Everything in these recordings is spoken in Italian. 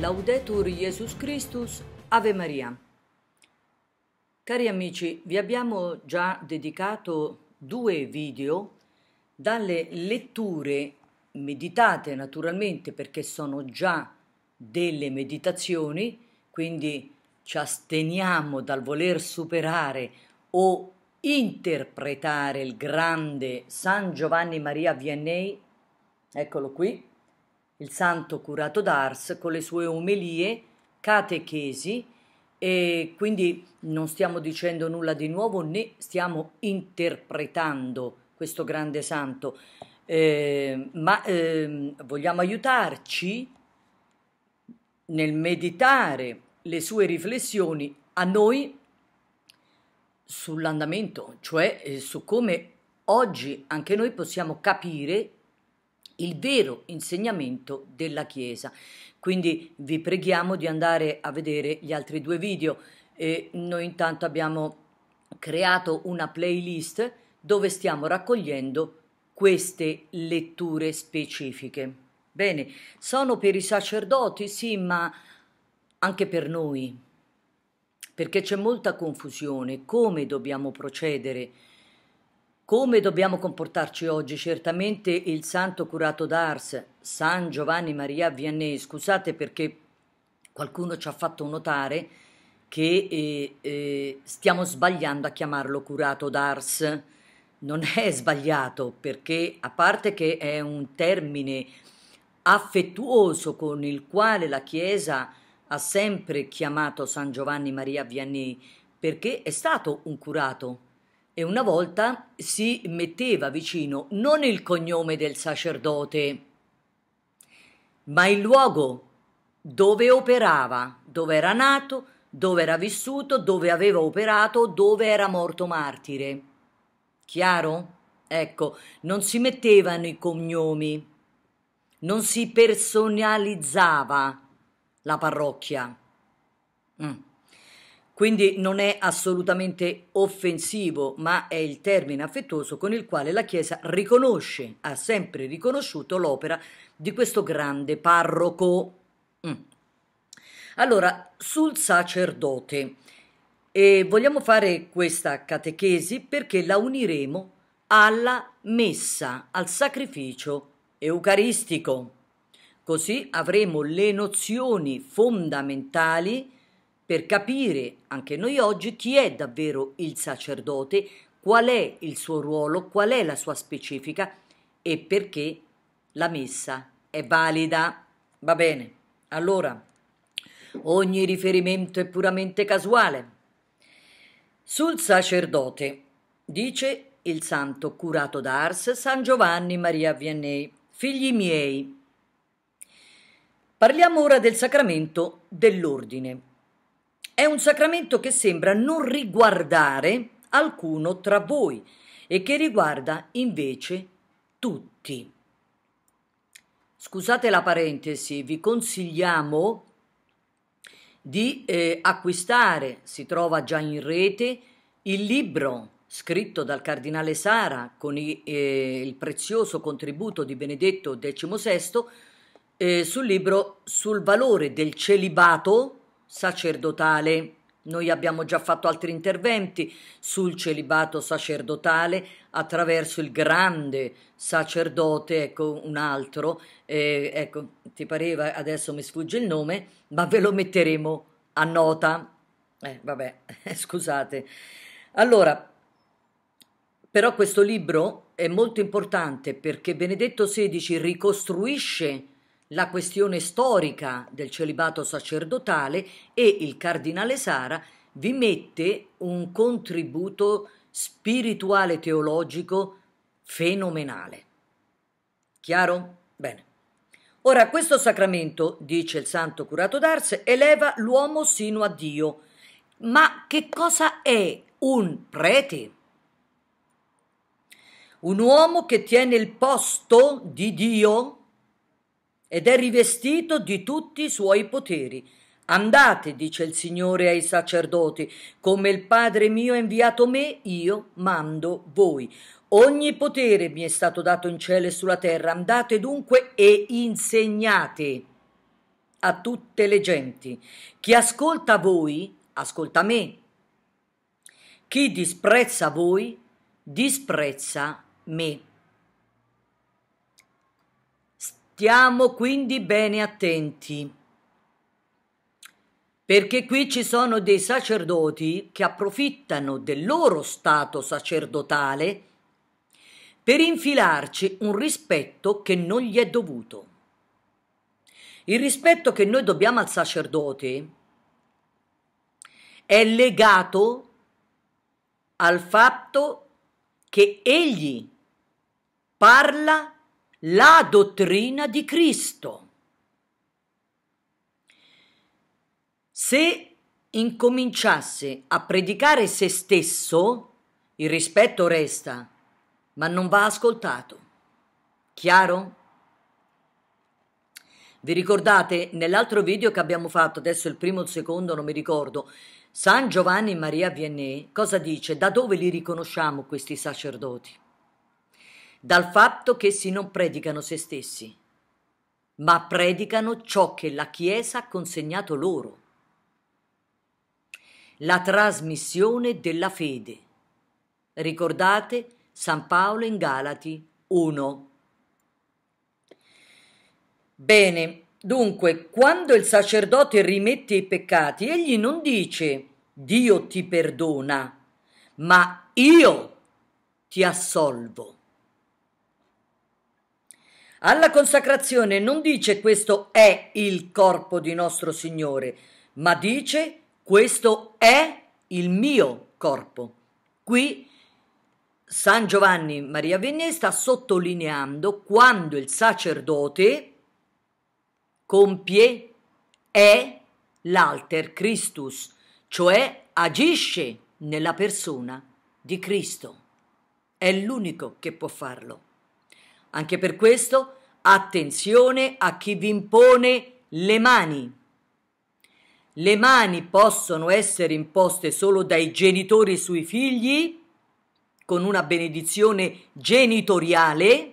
Laudetur Jesus Christus, Ave Maria. Cari amici, vi abbiamo già dedicato due video dalle letture meditate naturalmente perché sono già delle meditazioni, quindi ci asteniamo dal voler superare o interpretare il grande San Giovanni Maria Vianney, eccolo qui, il santo curato d'Ars con le sue omelie, catechesi, e quindi non stiamo dicendo nulla di nuovo né stiamo interpretando questo grande santo, eh, ma eh, vogliamo aiutarci nel meditare le sue riflessioni a noi sull'andamento, cioè eh, su come oggi anche noi possiamo capire il vero insegnamento della Chiesa. Quindi vi preghiamo di andare a vedere gli altri due video. E noi intanto abbiamo creato una playlist dove stiamo raccogliendo queste letture specifiche. Bene, sono per i sacerdoti, sì, ma anche per noi, perché c'è molta confusione come dobbiamo procedere come dobbiamo comportarci oggi? Certamente il santo curato d'Ars, San Giovanni Maria Vianney, scusate perché qualcuno ci ha fatto notare che eh, eh, stiamo sbagliando a chiamarlo curato d'Ars. Non è sbagliato perché a parte che è un termine affettuoso con il quale la Chiesa ha sempre chiamato San Giovanni Maria Vianney perché è stato un curato e una volta si metteva vicino non il cognome del sacerdote, ma il luogo dove operava, dove era nato, dove era vissuto, dove aveva operato, dove era morto martire. Chiaro? Ecco, non si mettevano i cognomi, non si personalizzava la parrocchia. Mm. Quindi non è assolutamente offensivo, ma è il termine affettuoso con il quale la Chiesa riconosce, ha sempre riconosciuto l'opera di questo grande parroco. Mm. Allora, sul sacerdote, e vogliamo fare questa catechesi perché la uniremo alla messa, al sacrificio eucaristico. Così avremo le nozioni fondamentali per capire anche noi oggi chi è davvero il sacerdote, qual è il suo ruolo, qual è la sua specifica e perché la messa è valida. Va bene, allora ogni riferimento è puramente casuale. Sul sacerdote dice il santo curato d'Ars San Giovanni Maria Vianney, figli miei. Parliamo ora del sacramento dell'ordine. È un sacramento che sembra non riguardare alcuno tra voi e che riguarda invece tutti. Scusate la parentesi, vi consigliamo di eh, acquistare, si trova già in rete, il libro scritto dal cardinale Sara con i, eh, il prezioso contributo di Benedetto XVI eh, sul libro sul valore del celibato sacerdotale. Noi abbiamo già fatto altri interventi sul celibato sacerdotale attraverso il grande sacerdote, ecco un altro, eh, ecco, ti pareva, adesso mi sfugge il nome, ma ve lo metteremo a nota. Eh, vabbè, scusate. Allora, però questo libro è molto importante perché Benedetto XVI ricostruisce la questione storica del celibato sacerdotale e il cardinale Sara vi mette un contributo spirituale teologico fenomenale. Chiaro? Bene. Ora, questo sacramento, dice il santo curato d'Ars, eleva l'uomo sino a Dio. Ma che cosa è un prete? Un uomo che tiene il posto di Dio ed è rivestito di tutti i suoi poteri. Andate, dice il Signore ai sacerdoti, come il Padre mio ha inviato me, io mando voi. Ogni potere mi è stato dato in cielo e sulla terra. Andate dunque e insegnate a tutte le genti. Chi ascolta voi, ascolta me. Chi disprezza voi, disprezza me. Stiamo quindi bene attenti, perché qui ci sono dei sacerdoti che approfittano del loro stato sacerdotale per infilarci un rispetto che non gli è dovuto. Il rispetto che noi dobbiamo al sacerdote è legato al fatto che egli parla la dottrina di Cristo. Se incominciasse a predicare se stesso, il rispetto resta, ma non va ascoltato. Chiaro? Vi ricordate nell'altro video che abbiamo fatto, adesso il primo o il secondo, non mi ricordo, San Giovanni Maria Vianney cosa dice? Da dove li riconosciamo questi sacerdoti? dal fatto che essi non predicano se stessi, ma predicano ciò che la Chiesa ha consegnato loro. La trasmissione della fede. Ricordate San Paolo in Galati 1. Bene, dunque, quando il sacerdote rimette i peccati, egli non dice Dio ti perdona, ma io ti assolvo. Alla consacrazione non dice questo è il corpo di nostro Signore, ma dice questo è il mio corpo. Qui San Giovanni Maria Vianney sta sottolineando quando il sacerdote compie è l'alter Christus, cioè agisce nella persona di Cristo. È l'unico che può farlo. Anche per questo attenzione a chi vi impone le mani. Le mani possono essere imposte solo dai genitori sui figli con una benedizione genitoriale,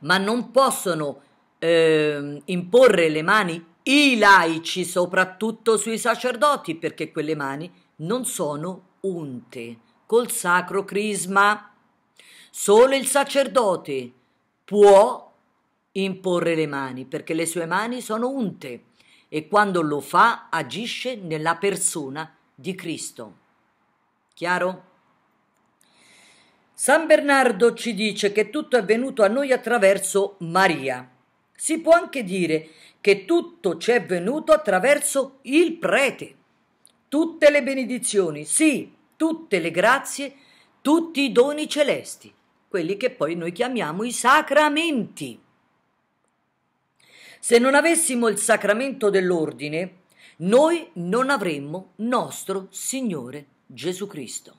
ma non possono eh, imporre le mani i laici, soprattutto sui sacerdoti, perché quelle mani non sono unte col sacro crisma. Solo il sacerdote può imporre le mani perché le sue mani sono unte e quando lo fa agisce nella persona di Cristo. Chiaro? San Bernardo ci dice che tutto è venuto a noi attraverso Maria. Si può anche dire che tutto ci è venuto attraverso il prete. Tutte le benedizioni, sì, tutte le grazie, tutti i doni celesti quelli che poi noi chiamiamo i sacramenti. Se non avessimo il sacramento dell'ordine, noi non avremmo nostro Signore Gesù Cristo.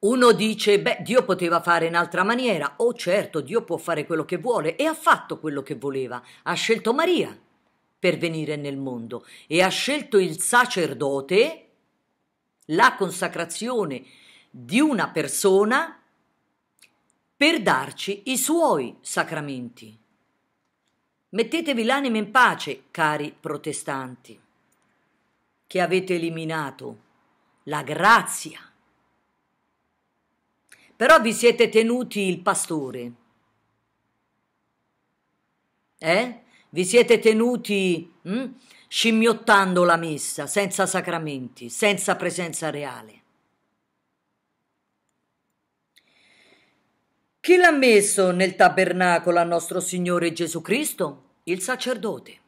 Uno dice, beh, Dio poteva fare in altra maniera. Oh certo, Dio può fare quello che vuole e ha fatto quello che voleva. Ha scelto Maria per venire nel mondo e ha scelto il sacerdote la consacrazione di una persona per darci i suoi sacramenti. Mettetevi l'anima in pace, cari protestanti, che avete eliminato la grazia. Però vi siete tenuti il pastore. Eh? Vi siete tenuti... Hm? scimmiottando la messa, senza sacramenti, senza presenza reale. Chi l'ha messo nel tabernacolo a nostro Signore Gesù Cristo? Il sacerdote.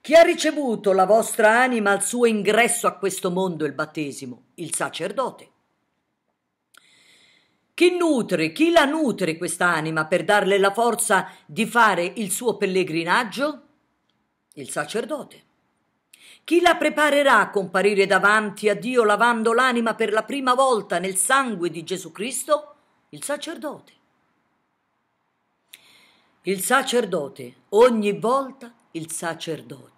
Chi ha ricevuto la vostra anima al suo ingresso a questo mondo, il battesimo? Il sacerdote. Chi nutre, chi la nutre quest'anima per darle la forza di fare il suo pellegrinaggio? il sacerdote. Chi la preparerà a comparire davanti a Dio lavando l'anima per la prima volta nel sangue di Gesù Cristo? Il sacerdote. Il sacerdote, ogni volta il sacerdote.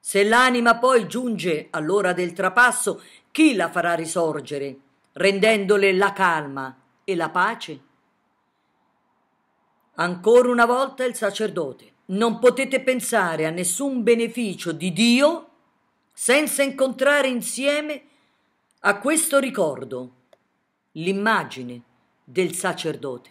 Se l'anima poi giunge all'ora del trapasso, chi la farà risorgere, rendendole la calma e la pace? Ancora una volta il sacerdote non potete pensare a nessun beneficio di Dio senza incontrare insieme a questo ricordo l'immagine del sacerdote.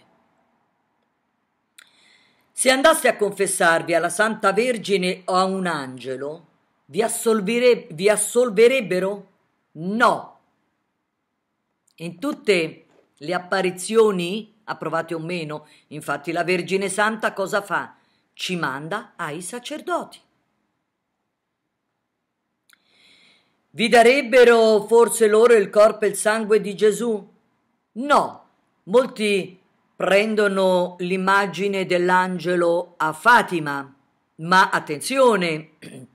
Se andaste a confessarvi alla Santa Vergine o a un angelo, vi, assolvere, vi assolverebbero? No. In tutte le apparizioni, approvate o meno, infatti la Vergine Santa cosa fa? ci manda ai sacerdoti. Vi darebbero forse loro il corpo e il sangue di Gesù? No, molti prendono l'immagine dell'angelo a Fatima, ma attenzione,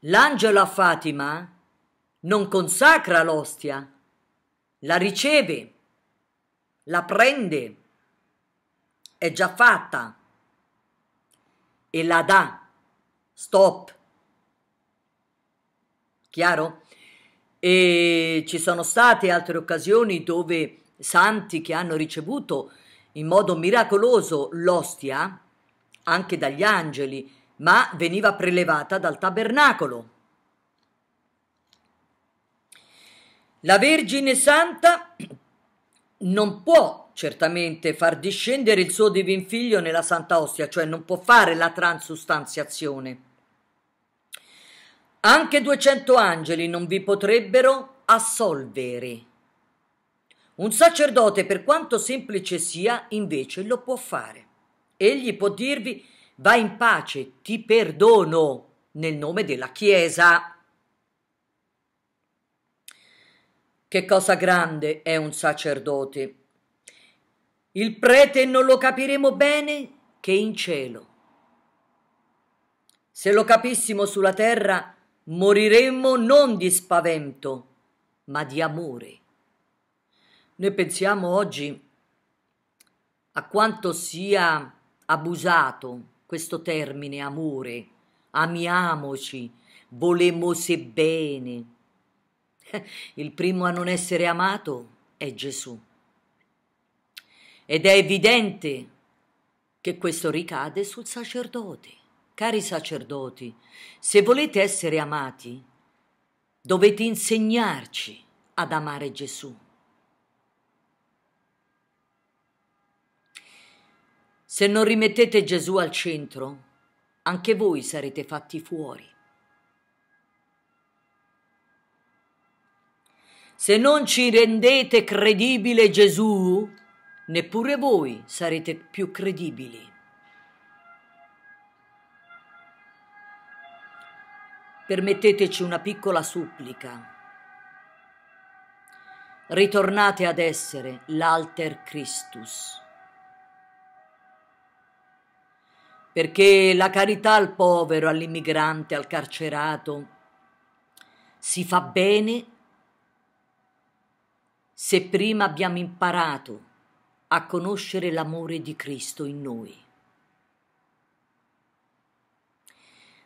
l'angelo a Fatima non consacra l'ostia, la riceve, la prende, è già fatta e la dà. Stop. Chiaro? E ci sono state altre occasioni dove santi che hanno ricevuto in modo miracoloso l'ostia, anche dagli angeli, ma veniva prelevata dal tabernacolo. La Vergine Santa non può certamente far discendere il suo divin figlio nella Santa Ostia, cioè non può fare la transustanziazione. Anche 200 angeli non vi potrebbero assolvere. Un sacerdote, per quanto semplice sia, invece lo può fare. Egli può dirvi: Vai in pace, ti perdono nel nome della Chiesa. Che cosa grande è un sacerdote. Il prete non lo capiremo bene che in cielo. Se lo capissimo sulla terra, moriremmo non di spavento, ma di amore. Noi pensiamo oggi a quanto sia abusato questo termine amore, amiamoci, volemose bene. Il primo a non essere amato è Gesù. Ed è evidente che questo ricade sul sacerdote. Cari sacerdoti, se volete essere amati, dovete insegnarci ad amare Gesù. Se non rimettete Gesù al centro, anche voi sarete fatti fuori. Se non ci rendete credibile Gesù, neppure voi sarete più credibili. Permetteteci una piccola supplica. Ritornate ad essere l'alter Christus. Perché la carità al povero, all'immigrante, al carcerato si fa bene se prima abbiamo imparato a conoscere l'amore di Cristo in noi.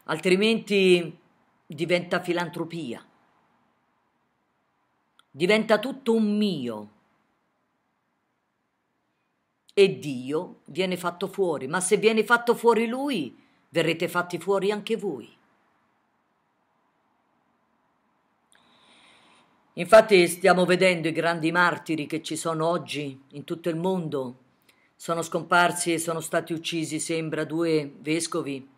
Altrimenti diventa filantropia, diventa tutto un mio e Dio viene fatto fuori, ma se viene fatto fuori Lui, verrete fatti fuori anche voi. Infatti stiamo vedendo i grandi martiri che ci sono oggi in tutto il mondo. Sono scomparsi e sono stati uccisi, sembra, due vescovi.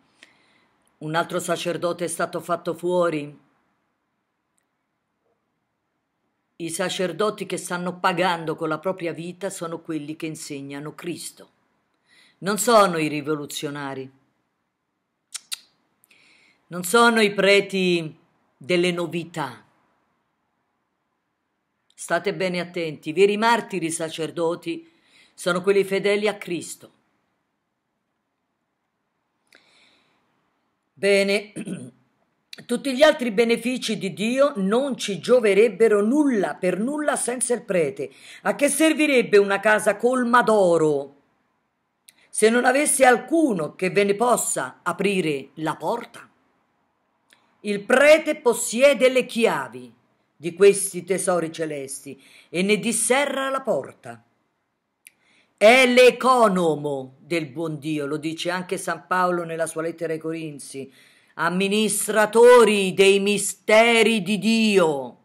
Un altro sacerdote è stato fatto fuori. I sacerdoti che stanno pagando con la propria vita sono quelli che insegnano Cristo. Non sono i rivoluzionari. Non sono i preti delle novità State bene attenti, i veri martiri sacerdoti sono quelli fedeli a Cristo. Bene, tutti gli altri benefici di Dio non ci gioverebbero nulla, per nulla senza il prete. A che servirebbe una casa colma d'oro se non avesse alcuno che ve ne possa aprire la porta? Il prete possiede le chiavi di questi tesori celesti e ne disserra la porta. È l'economo del buon Dio, lo dice anche San Paolo nella sua lettera ai Corinzi, amministratori dei misteri di Dio.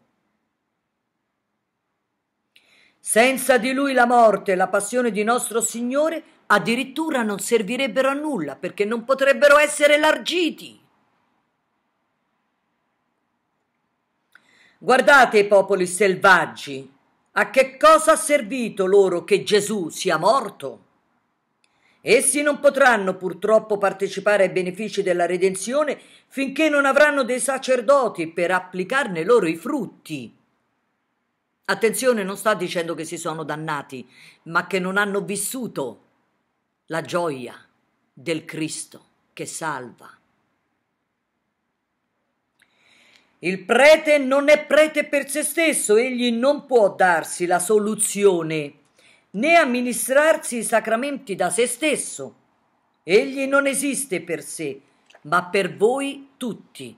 Senza di lui la morte e la passione di nostro Signore addirittura non servirebbero a nulla perché non potrebbero essere largiti. Guardate i popoli selvaggi. A che cosa ha servito loro che Gesù sia morto? Essi non potranno purtroppo partecipare ai benefici della redenzione finché non avranno dei sacerdoti per applicarne loro i frutti. Attenzione, non sta dicendo che si sono dannati, ma che non hanno vissuto la gioia del Cristo che salva. Il prete non è prete per se stesso, egli non può darsi la soluzione né amministrarsi i sacramenti da se stesso. Egli non esiste per sé, ma per voi tutti.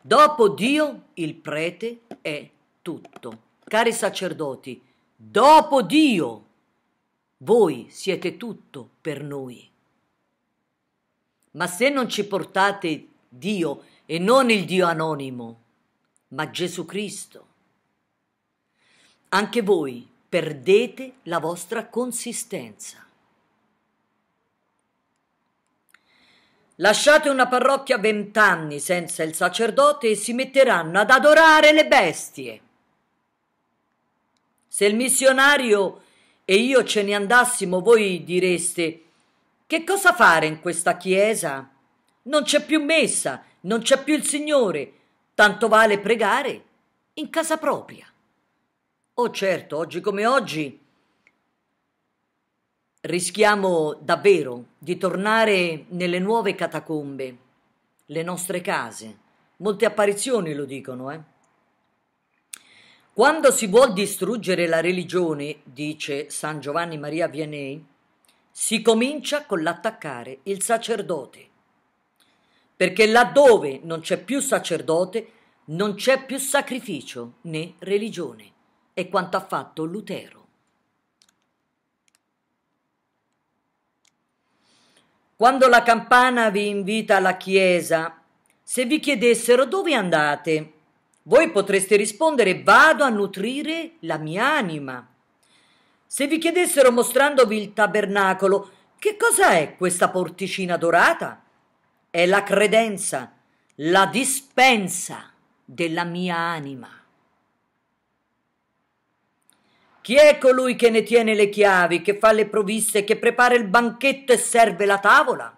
Dopo Dio il prete è tutto. Cari sacerdoti, dopo Dio voi siete tutto per noi. Ma se non ci portate Dio e non il Dio anonimo, ma Gesù Cristo. Anche voi perdete la vostra consistenza. Lasciate una parrocchia vent'anni senza il sacerdote e si metteranno ad adorare le bestie. Se il missionario e io ce ne andassimo, voi direste che cosa fare in questa chiesa? Non c'è più messa non c'è più il Signore, tanto vale pregare in casa propria. Oh certo, oggi come oggi rischiamo davvero di tornare nelle nuove catacombe, le nostre case. Molte apparizioni lo dicono, eh? Quando si vuol distruggere la religione, dice San Giovanni Maria Vianney, si comincia con l'attaccare il sacerdote perché laddove non c'è più sacerdote, non c'è più sacrificio né religione. È quanto ha fatto Lutero. Quando la campana vi invita alla chiesa, se vi chiedessero dove andate, voi potreste rispondere vado a nutrire la mia anima. Se vi chiedessero mostrandovi il tabernacolo, che cosa è questa porticina dorata? è la credenza, la dispensa della mia anima. Chi è colui che ne tiene le chiavi, che fa le provviste, che prepara il banchetto e serve la tavola?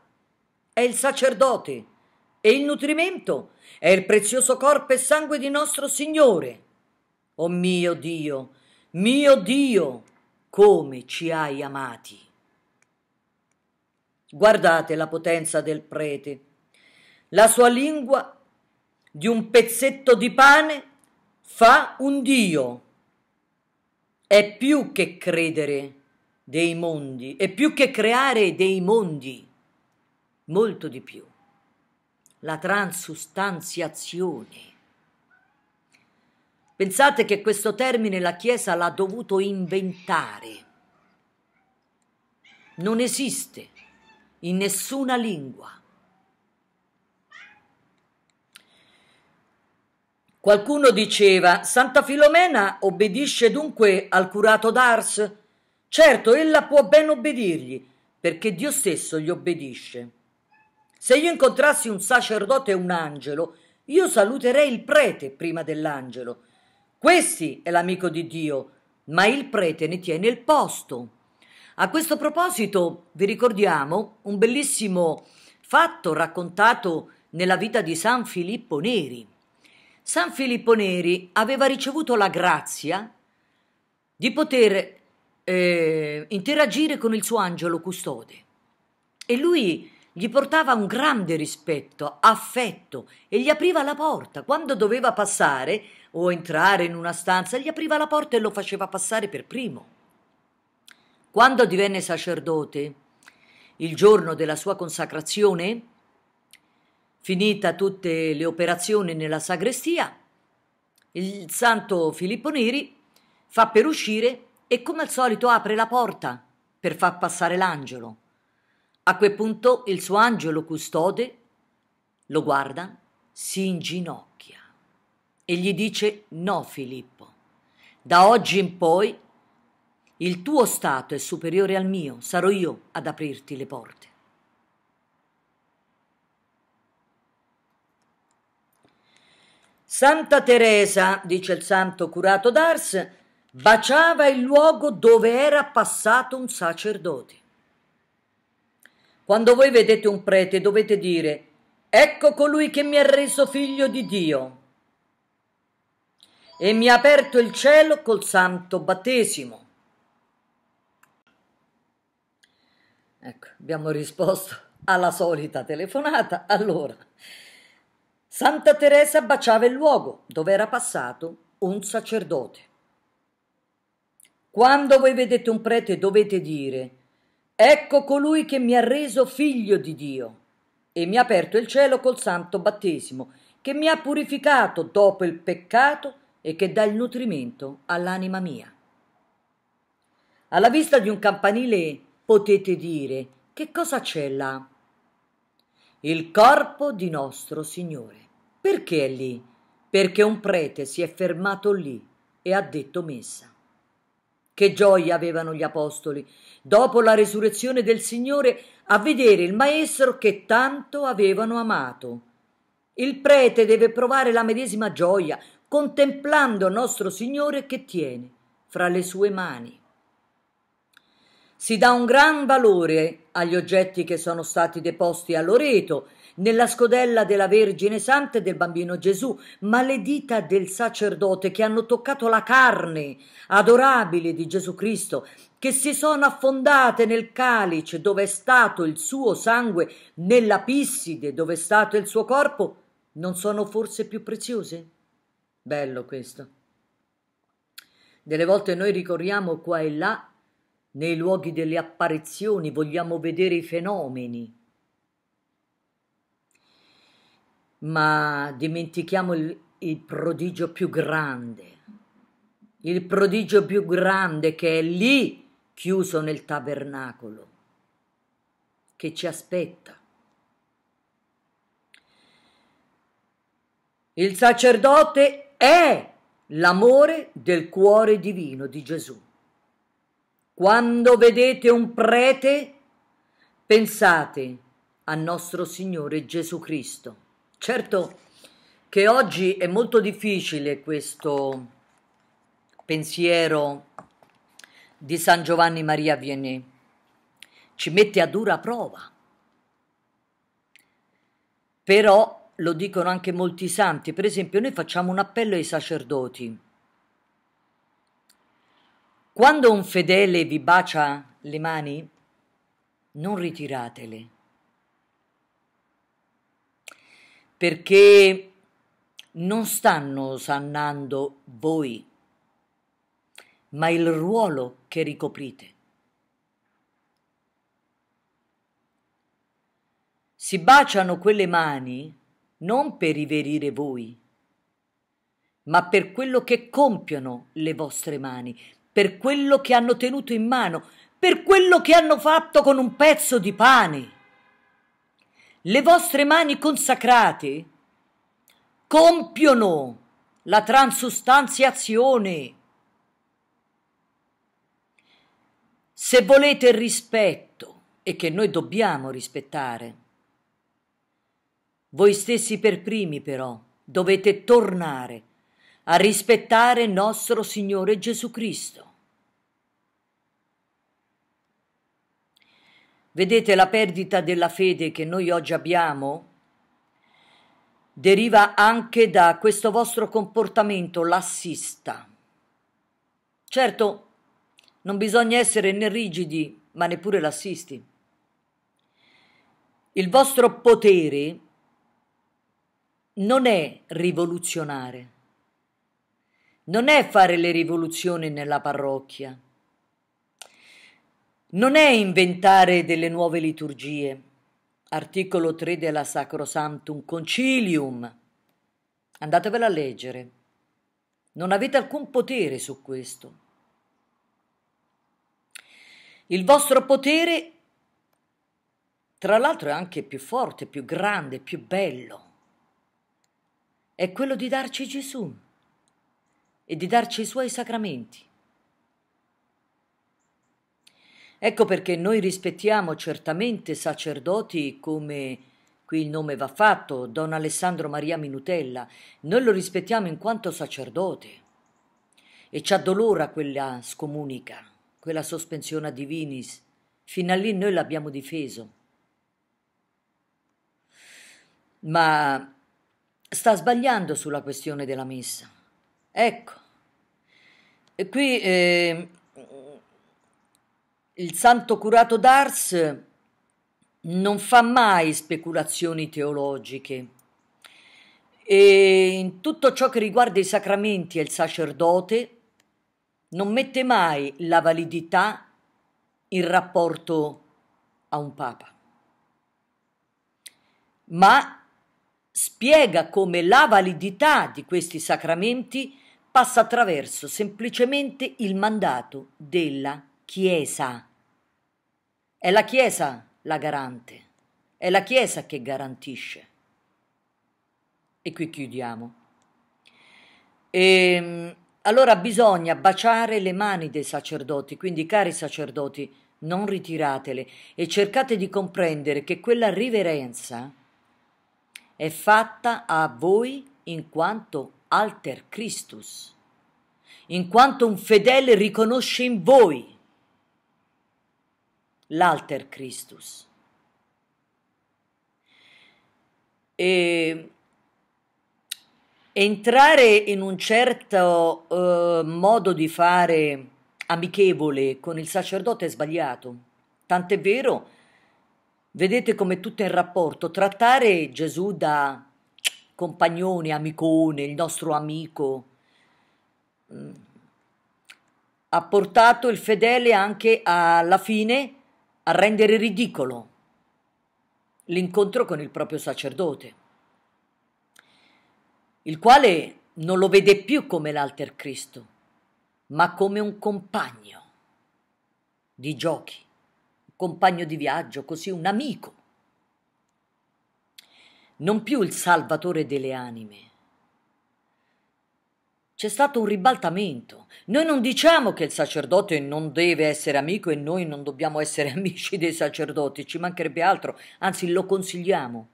È il sacerdote, E il nutrimento, è il prezioso corpo e sangue di nostro Signore. Oh mio Dio, mio Dio, come ci hai amati! Guardate la potenza del prete. La sua lingua di un pezzetto di pane fa un Dio. È più che credere dei mondi, è più che creare dei mondi, molto di più. La transustanziazione. Pensate che questo termine la Chiesa l'ha dovuto inventare. Non esiste in nessuna lingua. Qualcuno diceva, Santa Filomena obbedisce dunque al curato d'Ars? Certo, ella può ben obbedirgli, perché Dio stesso gli obbedisce. Se io incontrassi un sacerdote e un angelo, io saluterei il prete prima dell'angelo. Questi è l'amico di Dio, ma il prete ne tiene il posto. A questo proposito vi ricordiamo un bellissimo fatto raccontato nella vita di San Filippo Neri. San Filippo Neri aveva ricevuto la grazia di poter eh, interagire con il suo angelo custode e lui gli portava un grande rispetto, affetto e gli apriva la porta. Quando doveva passare o entrare in una stanza, gli apriva la porta e lo faceva passare per primo. Quando divenne sacerdote, il giorno della sua consacrazione, finita tutte le operazioni nella sagrestia, il santo Filippo Neri fa per uscire e come al solito apre la porta per far passare l'angelo. A quel punto il suo angelo custode lo guarda, si inginocchia e gli dice no Filippo, da oggi in poi il tuo stato è superiore al mio, sarò io ad aprirti le porte. Santa Teresa, dice il santo curato d'Ars, baciava il luogo dove era passato un sacerdote. Quando voi vedete un prete dovete dire, ecco colui che mi ha reso figlio di Dio e mi ha aperto il cielo col santo battesimo. Ecco, abbiamo risposto alla solita telefonata. Allora, Santa Teresa baciava il luogo dove era passato un sacerdote. Quando voi vedete un prete dovete dire, ecco colui che mi ha reso figlio di Dio e mi ha aperto il cielo col santo battesimo, che mi ha purificato dopo il peccato e che dà il nutrimento all'anima mia. Alla vista di un campanile potete dire che cosa c'è là? Il corpo di nostro Signore. Perché è lì? Perché un prete si è fermato lì e ha detto messa. Che gioia avevano gli apostoli, dopo la resurrezione del Signore, a vedere il Maestro che tanto avevano amato. Il prete deve provare la medesima gioia, contemplando nostro Signore che tiene fra le sue mani. Si dà un gran valore agli oggetti che sono stati deposti a Loreto, nella scodella della Vergine Santa e del Bambino Gesù, ma le dita del sacerdote che hanno toccato la carne adorabile di Gesù Cristo, che si sono affondate nel calice dove è stato il suo sangue, nella pisside dove è stato il suo corpo, non sono forse più preziose? Bello questo. Delle volte noi ricorriamo qua e là nei luoghi delle apparizioni vogliamo vedere i fenomeni. Ma dimentichiamo il, il prodigio più grande, il prodigio più grande che è lì chiuso nel tabernacolo, che ci aspetta. Il sacerdote è l'amore del cuore divino di Gesù. Quando vedete un prete, pensate a nostro Signore Gesù Cristo. Certo che oggi è molto difficile questo pensiero di San Giovanni Maria Vianney. Ci mette a dura prova. Però lo dicono anche molti santi. Per esempio, noi facciamo un appello ai sacerdoti quando un fedele vi bacia le mani, non ritiratele, perché non stanno sannando voi, ma il ruolo che ricoprite. Si baciano quelle mani non per riverire voi, ma per quello che compiono le vostre mani, per quello che hanno tenuto in mano, per quello che hanno fatto con un pezzo di pane. Le vostre mani consacrate compiono la transustanziazione. Se volete il rispetto, e che noi dobbiamo rispettare, voi stessi per primi però dovete tornare a rispettare nostro Signore Gesù Cristo. Vedete la perdita della fede che noi oggi abbiamo? Deriva anche da questo vostro comportamento lassista. Certo, non bisogna essere né rigidi, ma neppure lassisti. Il vostro potere non è rivoluzionare non è fare le rivoluzioni nella parrocchia, non è inventare delle nuove liturgie, articolo 3 della Sacrosantum Concilium. Andatevela a leggere. Non avete alcun potere su questo. Il vostro potere, tra l'altro, è anche più forte, più grande, più bello. È quello di darci Gesù e di darci i suoi sacramenti. Ecco perché noi rispettiamo certamente sacerdoti come qui il nome va fatto, don Alessandro Maria Minutella, noi lo rispettiamo in quanto sacerdote e ci addolora quella scomunica, quella sospensione a divinis, fino a lì noi l'abbiamo difeso. Ma sta sbagliando sulla questione della messa. Ecco, e qui eh, il santo curato d'Ars non fa mai speculazioni teologiche e in tutto ciò che riguarda i sacramenti e il sacerdote non mette mai la validità in rapporto a un papa, ma spiega come la validità di questi sacramenti è passa attraverso semplicemente il mandato della Chiesa. È la Chiesa la garante, è la Chiesa che garantisce. E qui chiudiamo. E, ehm, allora bisogna baciare le mani dei sacerdoti, quindi cari sacerdoti, non ritiratele e cercate di comprendere che quella riverenza è fatta a voi in quanto alter Christus, in quanto un fedele riconosce in voi l'alter Christus. E entrare in un certo eh, modo di fare amichevole con il sacerdote è sbagliato. Tant'è vero, vedete come tutto è in rapporto, trattare Gesù da compagnone, amicone, il nostro amico. Mm. Ha portato il fedele anche alla fine a rendere ridicolo l'incontro con il proprio sacerdote, il quale non lo vede più come l'alter Cristo, ma come un compagno di giochi, un compagno di viaggio, così un amico non più il salvatore delle anime. C'è stato un ribaltamento. Noi non diciamo che il sacerdote non deve essere amico e noi non dobbiamo essere amici dei sacerdoti, ci mancherebbe altro, anzi lo consigliamo.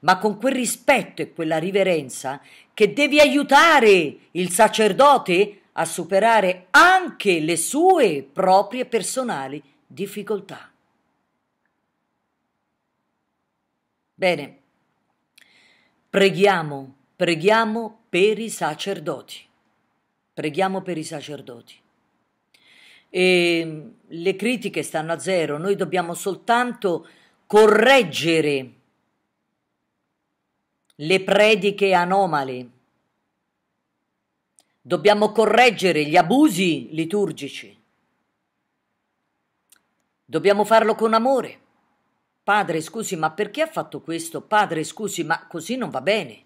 Ma con quel rispetto e quella riverenza che devi aiutare il sacerdote a superare anche le sue proprie personali difficoltà. Bene, preghiamo, preghiamo per i sacerdoti, preghiamo per i sacerdoti. E ehm, le critiche stanno a zero, noi dobbiamo soltanto correggere le prediche anomale, dobbiamo correggere gli abusi liturgici, dobbiamo farlo con amore. Padre, scusi, ma perché ha fatto questo? Padre, scusi, ma così non va bene.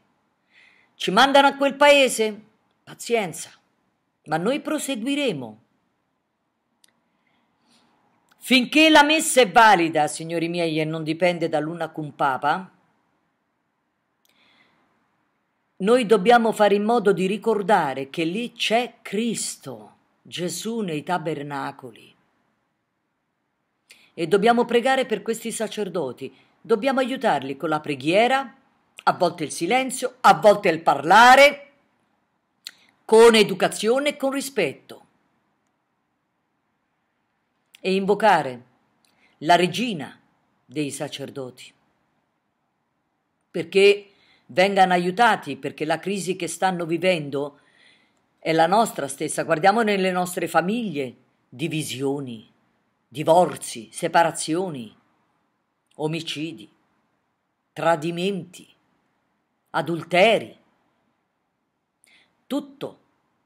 Ci mandano a quel paese? Pazienza, ma noi proseguiremo. Finché la messa è valida, signori miei, e non dipende dall'una cum papa, noi dobbiamo fare in modo di ricordare che lì c'è Cristo, Gesù nei tabernacoli e dobbiamo pregare per questi sacerdoti, dobbiamo aiutarli con la preghiera, a volte il silenzio, a volte il parlare, con educazione e con rispetto. E invocare la regina dei sacerdoti, perché vengano aiutati, perché la crisi che stanno vivendo è la nostra stessa, guardiamo nelle nostre famiglie, divisioni, divorzi, separazioni, omicidi, tradimenti, adulteri. Tutto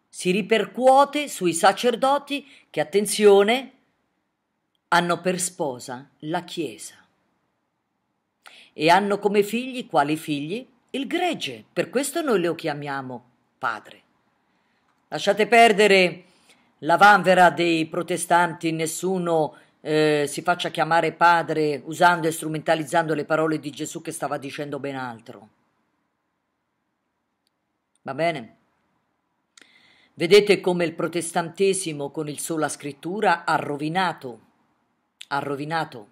si ripercuote sui sacerdoti che, attenzione, hanno per sposa la Chiesa e hanno come figli, quali figli? Il gregge, per questo noi lo chiamiamo padre. Lasciate perdere la vanvera dei protestanti nessuno eh, si faccia chiamare padre usando e strumentalizzando le parole di Gesù che stava dicendo ben altro. Va bene? Vedete come il protestantesimo con il sola scrittura ha rovinato, ha rovinato,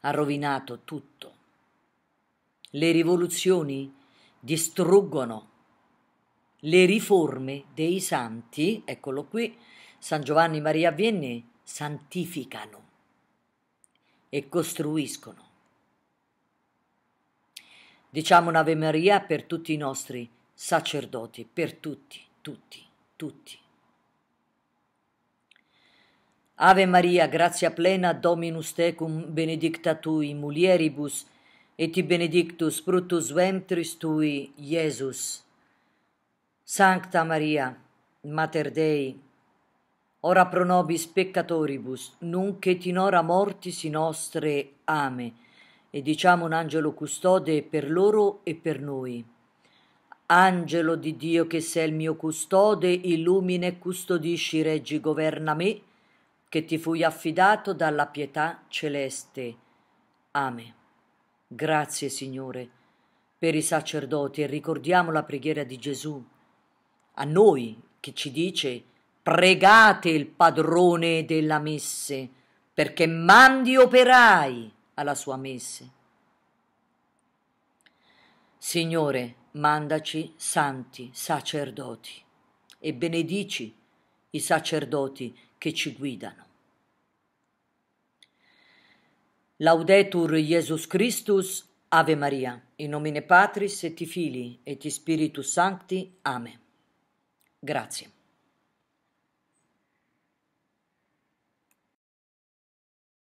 ha rovinato tutto. Le rivoluzioni distruggono le riforme dei santi, eccolo qui, San Giovanni Maria Vienne, santificano e costruiscono. Diciamo un'Ave Maria per tutti i nostri sacerdoti, per tutti, tutti, tutti. Ave Maria, grazia plena, Dominus tecum, benedicta tui mulieribus, et benedictus fructus ventris tui, Jesus. Sancta Maria, Mater Dei, ora pro nobis peccatoribus, nunc et in ora mortis nostre. Ame. E diciamo un angelo custode per loro e per noi. Angelo di Dio che sei il mio custode, illumine e custodisci, reggi, governa me, che ti fui affidato dalla pietà celeste. Ame. Grazie, Signore, per i sacerdoti e ricordiamo la preghiera di Gesù a noi che ci dice pregate il padrone della messe perché mandi operai alla sua messe. Signore, mandaci santi sacerdoti e benedici i sacerdoti che ci guidano. Laudetur Jesus Christus, Ave Maria, in nomine Patris et Filii et Spiritus Sancti. Amen. Grazie.